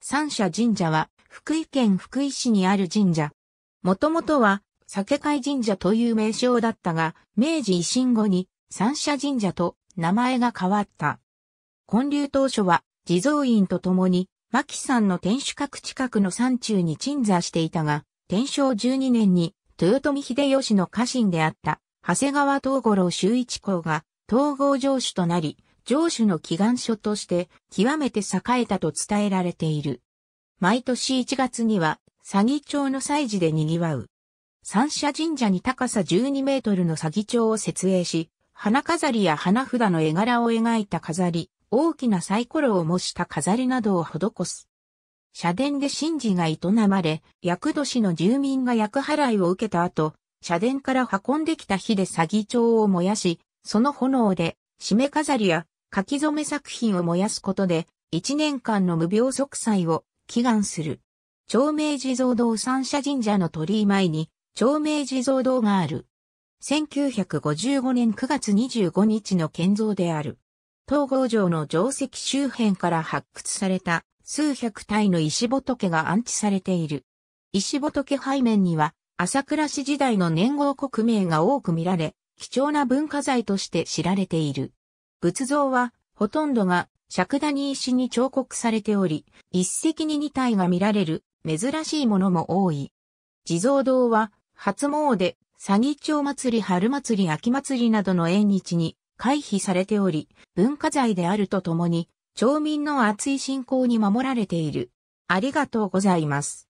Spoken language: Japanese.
三社神社は福井県福井市にある神社。もともとは酒会神社という名称だったが、明治維新後に三社神社と名前が変わった。建立当初は地蔵院とともに、牧さんの天守閣近くの山中に鎮座していたが、天正12年に豊臣秀吉の家臣であった長谷川東五郎周一公が統合城主となり、上主の祈願書として極めて栄えたと伝えられている。毎年1月には、詐欺町の祭事で賑わう。三社神社に高さ12メートルの詐欺町を設営し、花飾りや花札の絵柄を描いた飾り、大きなサイコロを模した飾りなどを施す。社殿で神事が営まれ、役年の住民が役払いを受けた後、社殿から運んできた火で詐欺町を燃やし、その炎で、締め飾りや書き初め作品を燃やすことで、一年間の無病息災を祈願する。長明寺蔵堂三社神社の鳥居前に、長明寺蔵堂がある。1955年9月25日の建造である。東郷城の城石周辺から発掘された数百体の石仏が安置されている。石仏背面には朝倉市時代の年号国名が多く見られ、貴重な文化財として知られている。仏像は、ほとんどが、尺谷石に彫刻されており、一石に二体が見られる、珍しいものも多い。地蔵堂は、初詣、詐欺町祭り春祭り秋祭りなどの縁日に回避されており、文化財であるとともに、町民の熱い信仰に守られている。ありがとうございます。